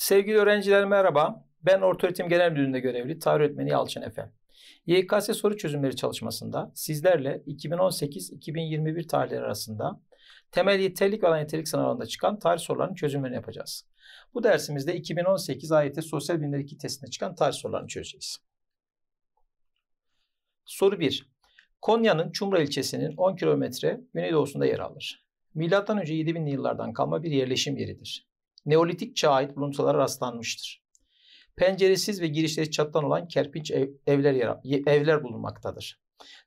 Sevgili öğrenciler merhaba. Ben Ortaöğretim Genel Müdürlüğü'nde görevli tarih öğretmeni Yalçın Efe. YKS soru çözümleri çalışmasında sizlerle 2018-2021 tarihleri arasında temel yeterlik ve alan yeterlik sınavında çıkan tarih sorularının çözümlerini yapacağız. Bu dersimizde 2018 AYT Sosyal Bilimler 2 testinde çıkan tarih sorularını çözeceğiz. Soru 1. Konya'nın Çumra ilçesinin 10 kilometre güneydoğusunda yer alır. Milattan önce 7000'li yıllardan kalma bir yerleşim yeridir. Neolitik çağa ait buluntulara rastlanmıştır. Penceresiz ve girişleri çatlan olan kerpiç evler, evler bulunmaktadır.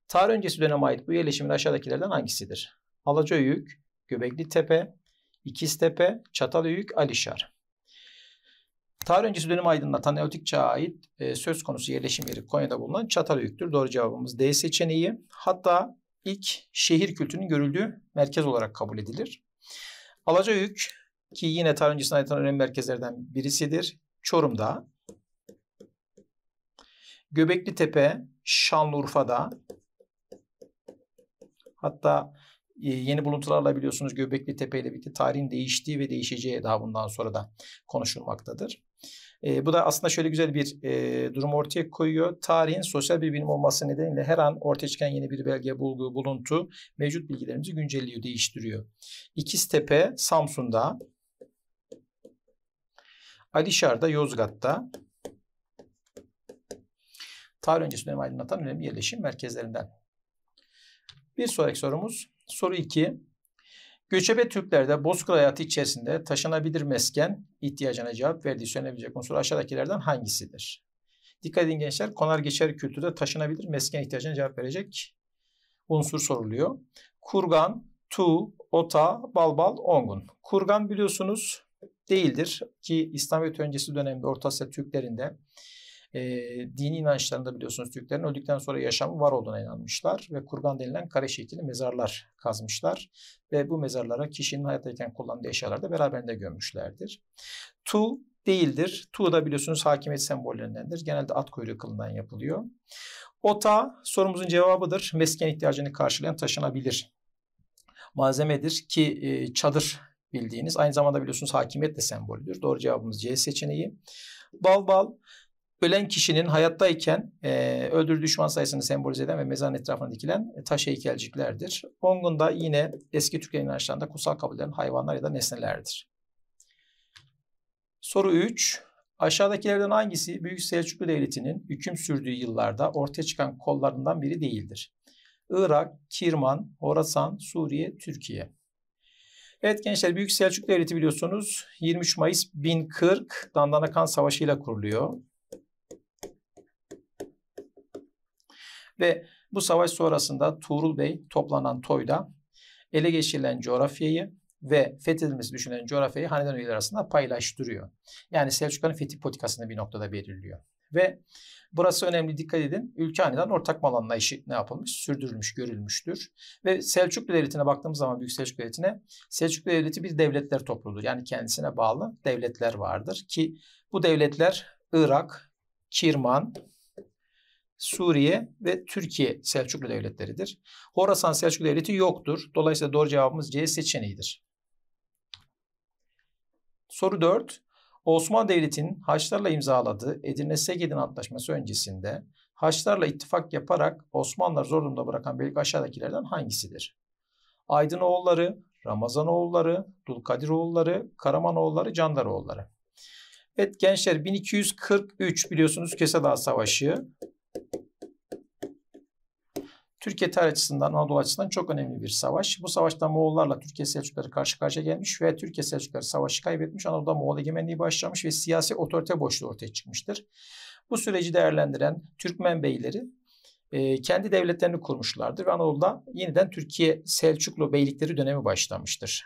Tarih öncesi döneme ait bu yerleşimin aşağıdakilerden hangisidir? Alaca Alacoyuk, Göbekli Tepe, İkiz Tepe, Çatal Çatalhöyük, Alişar. Tarih öncesi dönemi aydınlatan Neolitik çağa ait e, söz konusu yerleşim yeri Konya'da bulunan Çatal Çatalhöyük'tür. Doğru cevabımız D seçeneği. Hatta ilk şehir kültünün görüldüğü merkez olarak kabul edilir. Alaca Alacayük ki yine tarımcı sanayiden önemli merkezlerden birisidir. Çorum'da, Göbekli Tepe, Şanlıurfa'da, hatta e, yeni buluntularla biliyorsunuz Göbekli Tepe ile birlikte tarihin değiştiği ve değişeceği daha bundan sonra da konuşulmaktadır. E, bu da aslında şöyle güzel bir e, durum ortaya koyuyor. Tarihin sosyal bir bilim olması nedeniyle her an ortaya çıkan yeni bir belge, bulgu, buluntu mevcut bilgilerimizi güncelliyor, değiştiriyor. İkiz Tepe Samsun'da, Alişar'da Yozgat'ta tarih öncesi dönemi aydınlatan önemli yerleşim merkezlerinden. Bir sonraki sorumuz soru 2. Göçebe Türklerde bozkır hayatı içerisinde taşınabilir mesken ihtiyacına cevap verdiği söylenebilecek unsur aşağıdakilerden hangisidir? Dikkat edin gençler konar geçer kültürde taşınabilir mesken ihtiyacına cevap verecek unsur soruluyor. Kurgan, Tu, Ota, Balbal, Ongun. Kurgan biliyorsunuz değildir. Ki İslamiyet öncesi dönemde Orta Asya Türklerinde e, dini inançlarında biliyorsunuz Türklerin öldükten sonra yaşamı var olduğuna inanmışlar ve kurgan denilen kare şekilli mezarlar kazmışlar ve bu mezarlara kişinin hayattayken kullandığı eşyalar da beraberinde gömmüşlerdir. Tu değildir. Tu da biliyorsunuz hakimiyet sembollerindendir. Genelde at kuyruğu kılından yapılıyor. Ota sorumuzun cevabıdır. Mesken ihtiyacını karşılayan taşınabilir malzemedir ki e, çadır bildiğiniz. Aynı zamanda biliyorsunuz hakimiyet de sembolüdür. Doğru cevabımız C seçeneği. Bal bal ölen kişinin hayattayken e, öldür düşman sayısını sembolize eden ve mezarın etrafına dikilen e, taş heykelciklerdir. Ongun yine eski Türk inançlarında kutsal kabul kabullerin hayvanlar ya da nesnelerdir. Soru 3. Aşağıdakilerden hangisi Büyük Selçuklu Devleti'nin hüküm sürdüğü yıllarda ortaya çıkan kollarından biri değildir? Irak, Kirman, Horasan, Suriye, Türkiye. Evet gençler Büyük Selçuk Devleti biliyorsunuz 23 Mayıs 1040 Dandanakan Savaşı ile kuruluyor. Ve bu savaş sonrasında Tuğrul Bey toplanan toyda ele geçirilen coğrafyayı ve fethedilmesi düşünen coğrafyayı hanedan üyeleri arasında paylaştırıyor. Yani Selçukların fetih politikasında bir noktada belirliyor. Ve burası önemli dikkat edin. Ülke aniden ortak mal anlayışı ne yapılmış? Sürdürülmüş, görülmüştür. Ve Selçuklu Devleti'ne baktığımız zaman Büyük Selçuklu Devleti'ne Selçuklu Devleti bir devletler topluluğu Yani kendisine bağlı devletler vardır ki bu devletler Irak, Kirman, Suriye ve Türkiye Selçuklu devletleridir. Horasan Selçuklu devleti yoktur. Dolayısıyla doğru cevabımız C seçeneğidir. Soru 4. Osmanlı Devleti'nin Haçlarla imzaladığı Edirne-Segedin Antlaşması öncesinde Haçlarla ittifak yaparak Osmanlıları zor durumda bırakan bölge aşağıdakilerden hangisidir? Aydın oğulları, oğulları, Ramazan Dulkadir oğulları, Karaman oğulları, Candar oğulları. Evet gençler 1243 biliyorsunuz Kesedağ Savaşı Türkiye tarih açısından, Anadolu açısından çok önemli bir savaş. Bu savaşta Moğollarla Türkiye Selçukları karşı karşıya gelmiş ve Türkiye Selçukları savaşı kaybetmiş. Anadolu'da Moğol egemenliği başlamış ve siyasi otorite boşluğu ortaya çıkmıştır. Bu süreci değerlendiren Türkmen beyleri e, kendi devletlerini kurmuşlardır ve Anadolu'da yeniden Türkiye Selçuklu beylikleri dönemi başlamıştır.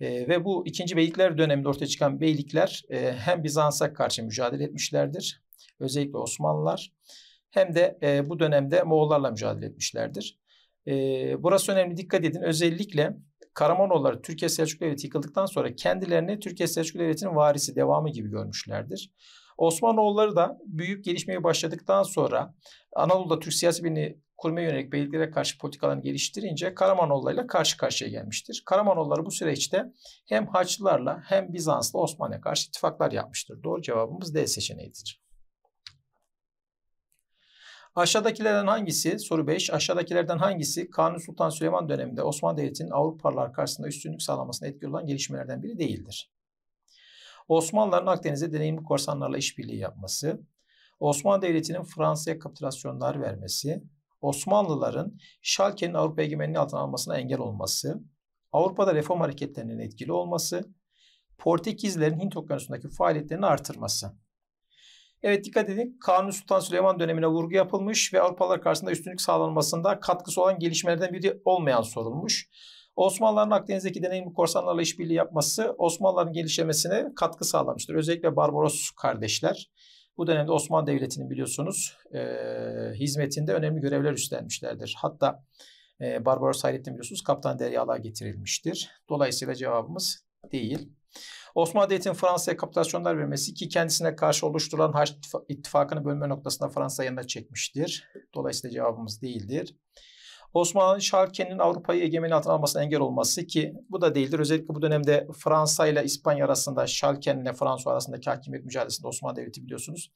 E, ve bu ikinci beylikler döneminde ortaya çıkan beylikler e, hem Bizans'a karşı mücadele etmişlerdir. Özellikle Osmanlılar hem de e, bu dönemde Moğollarla mücadele etmişlerdir. E, burası önemli dikkat edin. Özellikle Karamanoğulları Türkiye Selçuklu Devleti yıkıldıktan sonra kendilerini Türkiye Selçuklu Devleti'nin varisi, devamı gibi görmüşlerdir. Osmanoğulları da büyüyüp gelişmeye başladıktan sonra Anadolu'da Türk siyasi birini kurmaya yönelik beyliklere karşı politikalarını geliştirince Karamanoğullarıyla karşı karşıya gelmiştir. Karamanoğulları bu süreçte hem Haçlılarla hem Bizans'la Osmanlı'ya karşı ittifaklar yapmıştır. Doğru cevabımız D seçeneğidir. Aşağıdakilerden hangisi soru 5 aşağıdakilerden hangisi Kanuni Sultan Süleyman döneminde Osmanlı Devleti'nin Avrupalılar karşısında üstünlük sağlamasına etkili olan gelişmelerden biri değildir. Osmanlıların Akdeniz'de deneyimli korsanlarla işbirliği yapması, Osmanlı Devleti'nin Fransa'ya kapitülasyonlar vermesi, Osmanlıların Şalke'nin Avrupa egemenliği altına almasına engel olması, Avrupa'da reform hareketlerinin etkili olması, Portekizlerin Hint okyanusundaki faaliyetlerini artırması. Evet dikkat edin Kanuni Sultan Süleyman dönemine vurgu yapılmış ve Avrupalılar karşısında üstünlük sağlanmasında katkısı olan gelişmelerden biri olmayan sorulmuş. Osmanlıların Akdeniz'deki deneyimli korsanlarla işbirliği yapması Osmanlıların gelişmesine katkı sağlamıştır. Özellikle Barbaros kardeşler bu dönemde Osmanlı Devleti'nin biliyorsunuz e, hizmetinde önemli görevler üstlenmişlerdir. Hatta e, Barbaros Hayrettin biliyorsunuz Kaptan Deryalığa getirilmiştir. Dolayısıyla cevabımız değil. Osmanlı Devleti'nin Fransa'ya kapitülasyonlar vermesi ki kendisine karşı oluşturulan Haç ittifakını bölme noktasında Fransa yanına çekmiştir. Dolayısıyla cevabımız değildir. Osmanlı'nın Şarken'in Avrupa'yı egemen altına almasına engel olması ki bu da değildir. Özellikle bu dönemde Fransa ile İspanya arasında Şarken ile Fransa arasındaki hakimiyet mücadelesinde Osmanlı Devleti biliyorsunuz.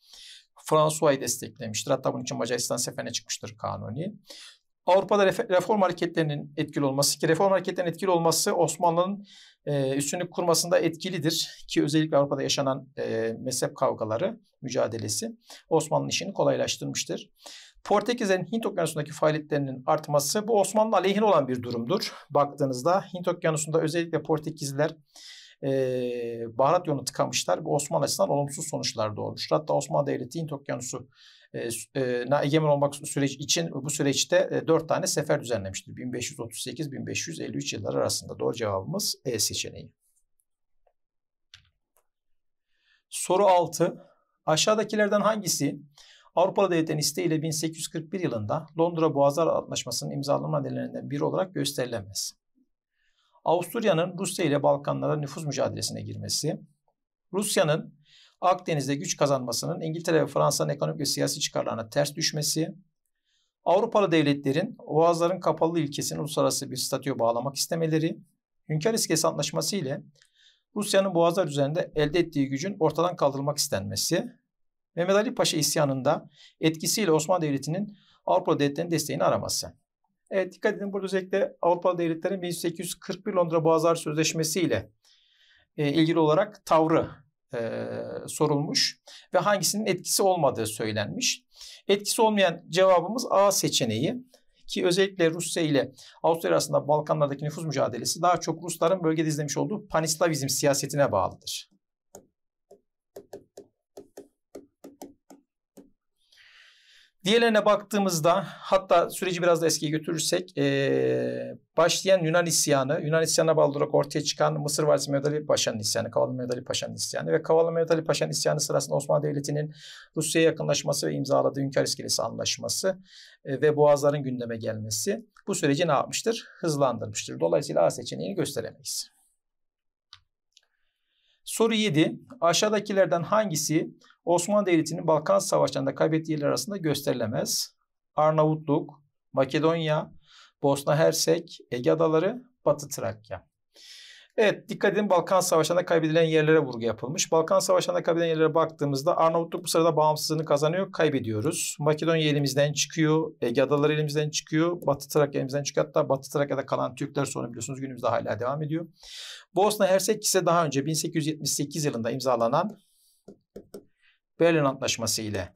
Fransua'yı desteklemiştir. Hatta bunun için Macaristan seferine çıkmıştır Kanuni. Avrupa'da reform hareketlerinin etkili olması ki reform hareketlerinin etkili olması Osmanlı'nın e, üstünlük kurmasında etkilidir ki özellikle Avrupa'da yaşanan e, mezhep kavgaları, mücadelesi Osmanlı'nın işini kolaylaştırmıştır. Portekiz'in Hint Okyanusu'ndaki faaliyetlerinin artması bu Osmanlı aleyhine olan bir durumdur. Baktığınızda Hint Okyanusu'nda özellikle Portekizliler e, baharat yolunu tıkamışlar Bu Osmanlı açısından olumsuz sonuçlar doğurmuştur. Hatta Osmanlı Devleti Hint Okyanusu e, e, na egemen olmak süreci için bu süreçte e, dört tane sefer düzenlemiştir. 1538-1553 yılları arasında doğru cevabımız E seçeneği. Soru 6. Aşağıdakilerden hangisi Avrupalı devletlerin isteğiyle 1841 yılında Londra Boğazlar Antlaşması'nın imzalama nedenlerinden biri olarak gösterilemez? Avusturya'nın Rusya ile Balkanlara nüfuz mücadelesine girmesi, Rusya'nın Akdeniz'de güç kazanmasının İngiltere ve Fransa'nın ekonomik ve siyasi çıkarlarına ters düşmesi, Avrupalı devletlerin Boğazların kapalı ilkesini uluslararası bir statüye bağlamak istemeleri, Hünkar İskesi Antlaşması ile Rusya'nın Boğazlar üzerinde elde ettiği gücün ortadan kaldırılmak istenmesi, Mehmet Ali Paşa isyanında etkisiyle Osmanlı Devleti'nin Avrupa devletlerinin desteğini araması. E, dikkat edin burada özellikle Avrupalı devletlerin 1841 Londra Boğazlar Sözleşmesi ile e, ilgili olarak tavrı e, sorulmuş ve hangisinin etkisi olmadığı söylenmiş. Etkisi olmayan cevabımız A seçeneği ki özellikle Rusya ile Avusturya arasında Balkanlardaki nüfus mücadelesi daha çok Rusların bölgede izlemiş olduğu panislavizm siyasetine bağlıdır. Diğerlerine baktığımızda hatta süreci biraz da eskiye götürürsek e, başlayan Yunan isyanı, Yunan isyanına bağlı olarak ortaya çıkan Mısır Valisi Mehmet Ali Paşa'nın isyanı, Kavalı Mehmet Ali Paşa'nın isyanı ve Kavala Mehmet Ali Paşa'nın isyanı sırasında Osmanlı Devleti'nin Rusya'ya yakınlaşması ve imzaladığı Hünkar İskelesi Anlaşması e, ve Boğazların gündeme gelmesi bu süreci ne yapmıştır? Hızlandırmıştır. Dolayısıyla A seçeneğini gösteremeyiz. Soru 7. Aşağıdakilerden hangisi Osmanlı Devleti'nin Balkan Savaşları'nda kaybettiği yerler arasında gösterilemez. Arnavutluk, Makedonya, Bosna Hersek, Ege Adaları, Batı Trakya. Evet dikkat edin Balkan Savaşı'nda kaybedilen yerlere vurgu yapılmış. Balkan Savaşı'nda kaybedilen yerlere baktığımızda Arnavutluk bu sırada bağımsızlığını kazanıyor, kaybediyoruz. Makedonya elimizden çıkıyor, Ege Adaları elimizden çıkıyor, Batı Trakya elimizden çıkıyor. Hatta Batı Trakya'da kalan Türkler sorunu biliyorsunuz günümüzde hala devam ediyor. Bosna Hersek ise daha önce 1878 yılında imzalanan Berlin Antlaşması ile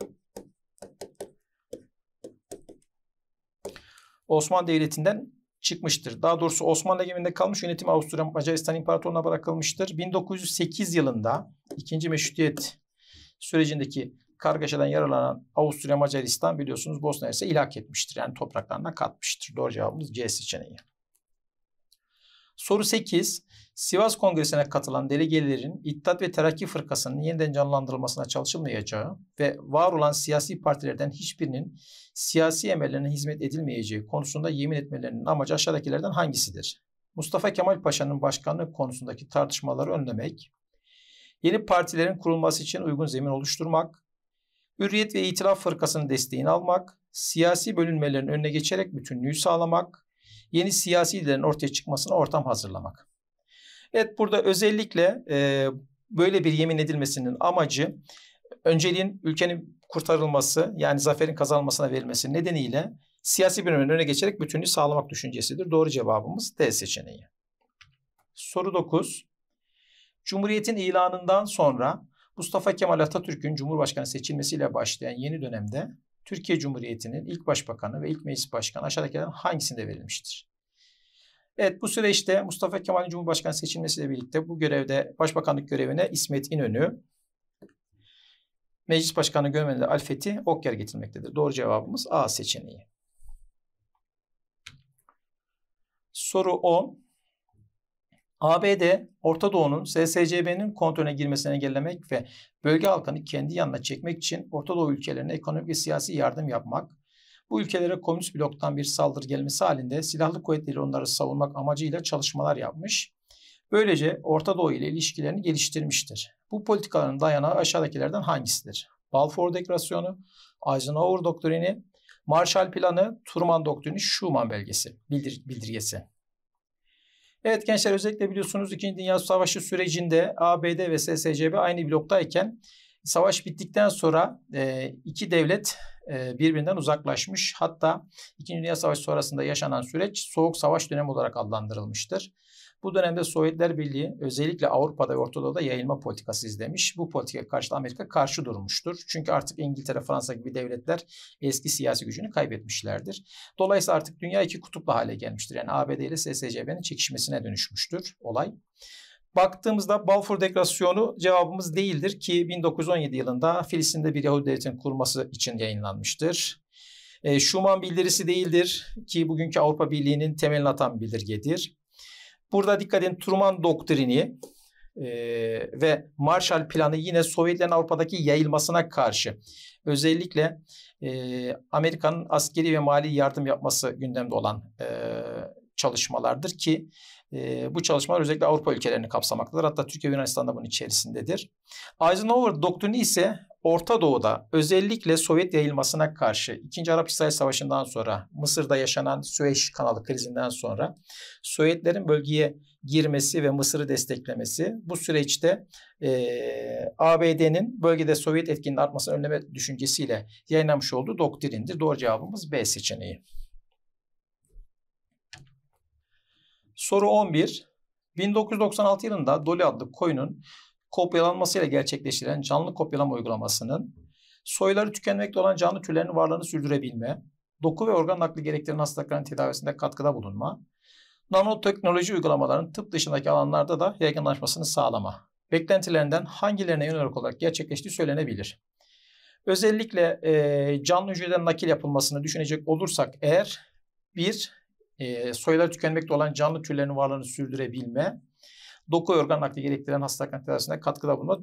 Osmanlı Devleti'nden çıkmıştır. Daha doğrusu Osmanlı egemeninde kalmış yönetim Avusturya Macaristan İmparatorluğu'na bırakılmıştır. 1908 yılında 2. Meşrutiyet sürecindeki kargaşadan yaralanan Avusturya Macaristan biliyorsunuz Bosna Hersek'e ilhak etmiştir. Yani topraklarına katmıştır. Doğru cevabımız C seçeneği. Soru 8. Sivas Kongresi'ne katılan delegelerin İttihat ve Terakki Fırkası'nın yeniden canlandırılmasına çalışılmayacağı ve var olan siyasi partilerden hiçbirinin siyasi emellerine hizmet edilmeyeceği konusunda yemin etmelerinin amacı aşağıdakilerden hangisidir? Mustafa Kemal Paşa'nın başkanlık konusundaki tartışmaları önlemek, yeni partilerin kurulması için uygun zemin oluşturmak, Hürriyet ve İtilaf Fırkası'nın desteğini almak, siyasi bölünmelerin önüne geçerek bütünlüğü sağlamak, yeni siyasi liderin ortaya çıkmasına ortam hazırlamak. Evet burada özellikle e, böyle bir yemin edilmesinin amacı önceliğin ülkenin kurtarılması yani zaferin kazanılmasına verilmesi nedeniyle siyasi bölümün öne geçerek bütünlüğü sağlamak düşüncesidir. Doğru cevabımız D seçeneği. Soru 9. Cumhuriyetin ilanından sonra Mustafa Kemal Atatürk'ün Cumhurbaşkanı seçilmesiyle başlayan yeni dönemde Türkiye Cumhuriyeti'nin ilk başbakanı ve ilk meclis başkanı aşağıdakilerden hangisinde verilmiştir? Evet bu süreçte Mustafa Kemal Cumhurbaşkanı seçilmesiyle birlikte bu görevde başbakanlık görevine İsmet İnönü, meclis başkanı görevine de Alfeti Okyer getirmektedir. Doğru cevabımız A seçeneği. Soru 10. ABD, Orta Doğu'nun SSCB'nin kontrolüne girmesini engellemek ve bölge halkını kendi yanına çekmek için Orta Doğu ülkelerine ekonomik ve siyasi yardım yapmak, bu ülkelere komünist bloktan bir saldırı gelmesi halinde silahlı kuvvetleri onları savunmak amacıyla çalışmalar yapmış. Böylece Orta Doğu ile ilişkilerini geliştirmiştir. Bu politikaların dayanağı aşağıdakilerden hangisidir? Balfour Deklarasyonu, Eisenhower Doktrini, Marshall Planı, Truman Doktrini, Schuman belgesi, bildir bildirgesi. Evet gençler özellikle biliyorsunuz 2. Dünya Savaşı sürecinde ABD ve SSCB aynı bloktayken savaş bittikten sonra e, iki devlet e, birbirinden uzaklaşmış. Hatta 2. Dünya Savaşı sonrasında yaşanan süreç Soğuk Savaş dönemi olarak adlandırılmıştır. Bu dönemde Sovyetler Birliği özellikle Avrupa'da ve Orta yayılma politikası izlemiş. Bu politika karşı Amerika karşı durmuştur. Çünkü artık İngiltere, Fransa gibi devletler eski siyasi gücünü kaybetmişlerdir. Dolayısıyla artık dünya iki kutuplu hale gelmiştir. Yani ABD ile SSCB'nin çekişmesine dönüşmüştür olay. Baktığımızda Balfour Deklarasyonu cevabımız değildir ki 1917 yılında Filistin'de bir Yahudi devletin kurması için yayınlanmıştır. E, Schuman bildirisi değildir ki bugünkü Avrupa Birliği'nin temelini atan bildirgedir. Burada dikkat edin Truman doktrini e, ve Marshall planı yine Sovyetlerin Avrupa'daki yayılmasına karşı özellikle e, Amerika'nın askeri ve mali yardım yapması gündemde olan e, çalışmalardır ki e, bu çalışmalar özellikle Avrupa ülkelerini kapsamaktadır. Hatta Türkiye Yunanistan da bunun içerisindedir. Eisenhower doktrini ise Orta Doğu'da özellikle Sovyet yayılmasına karşı 2. Arap-İsrail Savaşı'ndan sonra Mısır'da yaşanan Süveyş kanalı krizinden sonra Sovyetlerin bölgeye girmesi ve Mısır'ı desteklemesi bu süreçte e, ABD'nin bölgede Sovyet etkinin artmasını önleme düşüncesiyle yayınlamış olduğu doktrindir. Doğru cevabımız B seçeneği. Soru 11. 1996 yılında Dolly adlı koyunun kopyalanmasıyla gerçekleştirilen canlı kopyalama uygulamasının soyları tükenmekte olan canlı türlerin varlığını sürdürebilme, doku ve organ nakli gerektiren hastalıkların tedavisinde katkıda bulunma, nanoteknoloji uygulamalarının tıp dışındaki alanlarda da yaygınlaşmasını sağlama. Beklentilerinden hangilerine yönelik olarak gerçekleştiği söylenebilir. Özellikle e, canlı hücreden nakil yapılmasını düşünecek olursak eğer bir e, soyları tükenmekte olan canlı türlerin varlığını sürdürebilme, doku organ nakli gerektiren hastalıkların tedavisine katkıda bulunma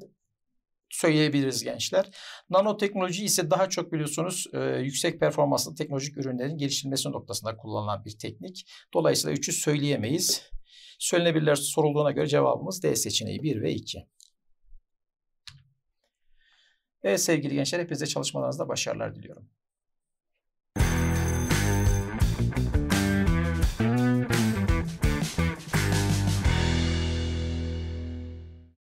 söyleyebiliriz gençler. Nanoteknoloji ise daha çok biliyorsunuz e, yüksek performanslı teknolojik ürünlerin geliştirilmesi noktasında kullanılan bir teknik. Dolayısıyla üçü söyleyemeyiz. Söylenebilirler sorulduğuna göre cevabımız D seçeneği 1 ve 2. Evet sevgili gençler hepinize çalışmalarınızda başarılar diliyorum.